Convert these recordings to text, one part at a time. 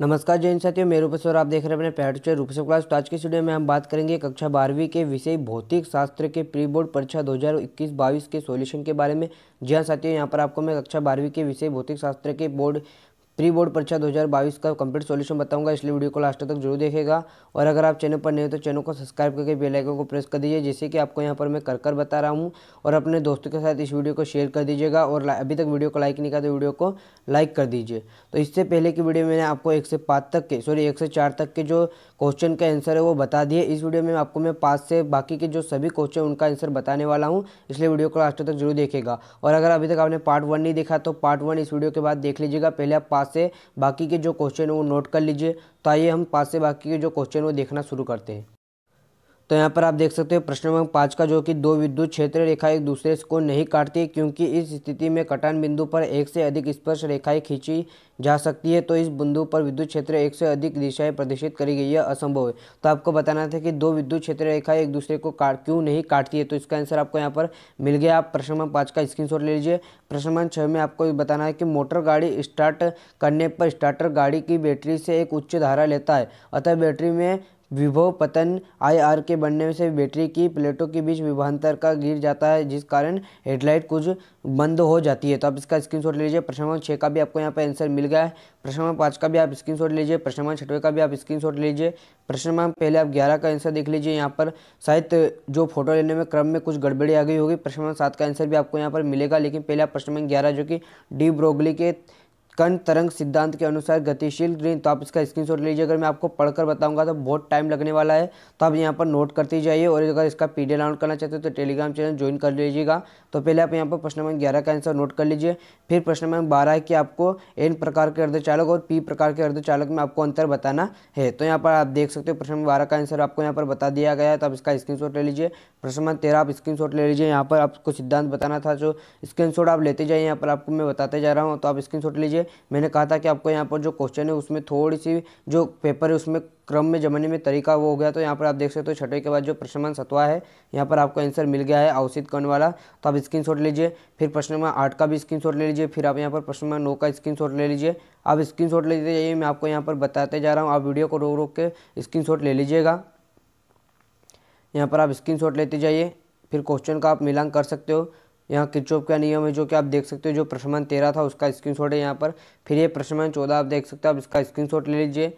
नमस्कार जैन साथियों मेरे ऊपर आप देख रहे हैं अपने पैटचर रूप से क्लास तो आज के स्टूडियो में हम बात करेंगे कक्षा बारहवीं के विषय भौतिक शास्त्र के प्री बोर्ड परीक्षा 2021-22 के सॉल्यूशन के बारे में जी हाँ साथियों यहाँ पर आपको मैं कक्षा बारहवीं के विषय भौतिक शास्त्र के बोर्ड प्री बोर्ड परीक्षा 2022 का कंप्लीट सॉल्यूशन बताऊंगा इसलिए वीडियो को लास्ट तक जरूर देखेगा और अगर आप चैनल पर नए हो तो चैनल को सब्सक्राइब करके बेल आइकन को प्रेस कर दीजिए जैसे कि आपको यहां पर मैं कर कर बता रहा हूं और अपने दोस्तों के साथ इस वीडियो को शेयर कर दीजिएगा और अभी तक वीडियो को लाइक नहीं किया तो वीडियो को लाइक कर दीजिए तो इससे पहले की वीडियो मैंने आपको एक से पाँच तक के सॉरी एक से चार तक के जो क्वेश्चन के आंसर है वो बता दिए इस वीडियो में आपको मैं पाँच से बाकी के जो सभी क्वेश्चन उनका आंसर बताने वाला हूँ इसलिए वीडियो को लास्ट तक जरूर देखेगा और अगर अभी तक आपने पार्ट वन नहीं देखा तो पार्ट वन इस वीडियो के बाद देख लीजिएगा पहले आप पास से बाकी के जो क्वेश्चन है वो नोट कर लीजिए तो आइए हम पास से बाकी के जो क्वेश्चन वो देखना शुरू करते हैं तो यहाँ पर आप देख सकते हो प्रश्न नंबर पाँच का जो कि दो विद्युत क्षेत्र रेखा एक दूसरे को नहीं काटती क्योंकि इस स्थिति में कटान बिंदु पर एक से अधिक स्पर्श रेखाएं खींची जा सकती है तो इस बिंदु पर विद्युत क्षेत्र एक से अधिक दिशाएं प्रदर्शित करी गई है असंभव है तो आपको बताना था कि दो विद्युत क्षेत्र रेखाएं एक दूसरे को काट क्यों नहीं काटती है तो इसका आंसर आपको यहाँ पर मिल गया आप प्रश्न नंबर पाँच का स्क्रीन ले लीजिए प्रश्न नंबर छः में आपको बताना है कि मोटर गाड़ी स्टार्ट करने पर स्टार्टर गाड़ी की बैटरी से एक उच्च धारा लेता है अतः बैटरी में विभव पतन आईआर के बनने से बैटरी की प्लेटों के बीच विभांतर का गिर जाता है जिस कारण हेडलाइट कुछ बंद हो जाती है तो आप इसका स्क्रीनशॉट शॉट लीजिए प्रश्न नंबर छः का भी आपको यहाँ पर आंसर मिल गया है प्रश्न नंबर पाँच का भी आप स्क्रीनशॉट लीजिए प्रश्न नंबर छठवें का भी आप स्क्रीनशॉट लीजिए प्रश्न नंबर पहले आप ग्यारह का आंसर देख लीजिए यहाँ पर शायद जो फोटो लेने में क्रम में कुछ गड़बड़ी आ गई होगी प्रश्न नंबर सात का आंसर भी आपको यहाँ पर मिलेगा लेकिन पहले आप प्रश्न नंबर ग्यारह जो कि डी ब्रोगली के कण तरंग सिद्धांत के अनुसार गतिशील ग्रीन तो आप इसका स्क्रीनशॉट ले लीजिए अगर मैं आपको पढ़कर बताऊंगा तो बहुत टाइम लगने वाला है तो आप यहाँ पर नोट करते जाइए और अगर इसका पी डी डाउनलोड करना चाहते हो तो टेलीग्राम चैनल ज्वाइन कर लीजिएगा तो पहले आप यहाँ पर प्रश्न नंबर ग्यारह का आंसर नोट कर लीजिए फिर प्रश्न नंबर बारह कि आपको एन प्रकार के अर्धचालक और पी प्रकार के अर्धचालक में आपको अंतर बताना है तो यहाँ पर आप देख सकते हो प्रश्न नंबर बारह का आंसर आपको यहाँ पर बता दिया गया है तो आप इसका स्क्रीन ले लीजिए प्रश्न नंबर तेरह आप स्क्रीन ले लीजिए यहाँ पर आपको सिद्धांत बताना था जो स्क्रीन आप लेते जाइए यहाँ पर आपको मैं बताते जा रहा हूँ तो आप स्क्रीन लीजिए में मैंने कहा था कि आपको यहाँ पर जो क्वेश्चन है उसमें थोड़ी सी जो पेपर है उसमें क्रम में जमाने में तरीका वो हो गया तो यहाँ पर आप देख सकते हो तो छठे के बाद जो प्रश्नमान मान सतवा है यहाँ पर आपको आंसर मिल गया है औसित कण वाला तो आप स्क्रीनशॉट लीजिए फिर प्रश्न मान आठ का भी स्क्रीनशॉट ले लीजिए फिर आप यहाँ पर प्रश्न मान नौ का स्क्रीनशॉट ले लीजिए आप स्क्रीन स्क्रीनशॉट लेते जाइए मैं आपको यहाँ पर बताते जा रहा हूँ आप वीडियो को रोक रोक के स्क्रीनशॉट ले लीजिएगा यहाँ पर आप स्क्रीनशॉट लेते जाइए फिर क्वेश्चन का आप मिलान कर सकते हो यहाँ किचोप का नियम है जो कि आप देख सकते हो जो प्रश्नमान तेरह था उसका स्क्रीनशॉट है यहाँ पर फिर ये प्रश्नमान चौदह आप देख सकते हो आप इसका स्क्रीनशॉट ले लीजिए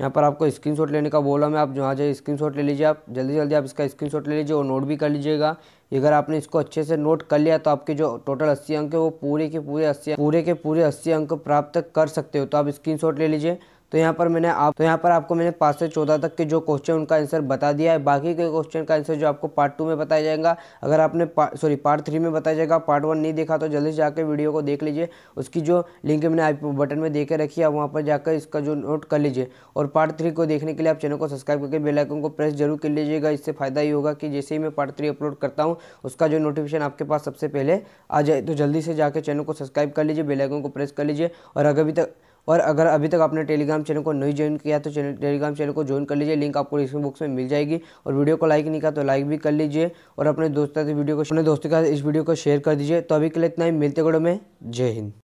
यहाँ पर आपको स्क्रीनशॉट लेने का बोला मैं आप जहाँ जाए स्क्रीनशॉट ले लीजिए आप जल्दी जल्दी आप इसका स्क्रीनशॉट ले लीजिए और नोट भी कर लीजिएगा अगर आपने इसको अच्छे से नोट कर लिया तो आपके जो टोटल अस्सी अंक है वो पूरे के पूरे अस्सी पूरे के पूरे अस्सी अंक प्राप्त कर सकते हो तो आप स्क्रीन ले लीजिए तो यहाँ पर मैंने आप तो यहाँ पर आपको मैंने पाँच से चौदह तक के जो क्वेश्चन उनका आंसर बता दिया है बाकी के क्वेश्चन का आंसर जो आपको पार्ट टू में बताया जाएगा अगर आपने सॉरी पार्ट थ्री में बताया जाएगा पार्ट वन नहीं देखा तो जल्दी से जाकर वीडियो को देख लीजिए उसकी जो लिंक मैंने आप बटन में दे के रखी है वहाँ पर जाकर इसका जो नोट कर लीजिए और पार्ट थ्री को देखने के लिए आप चैनल को सब्सक्राइब करके बेलाइकन को प्रेस जरूर कर लीजिएगा इससे फायदा ये होगा कि जैसे ही मैं पार्ट थ्री अपलोड करता हूँ उसका जो नोटिफिकेशन आपके पास सबसे पहले आ जाए तो जल्दी से जाकर चैनल को सब्सक्राइब कर लीजिए बेलाइकन को प्रेस कर लीजिए और अगर अभी तक और अगर अभी तक आपने टेलीग्राम चैनल को नहीं ज्वाइन किया तो चैनल टेलीग्राम चैनल को ज्वाइन कर लीजिए लिंक आपको डिस्क्रिप्शन बॉक्स में मिल जाएगी और वीडियो को लाइक नहीं किया तो लाइक भी कर लीजिए और अपने दोस्तों से वीडियो को अपने दोस्तों के साथ इस वीडियो को शेयर कर दीजिए तो अभी के लिए इतना ही मिलते गड़ों में जय हिंद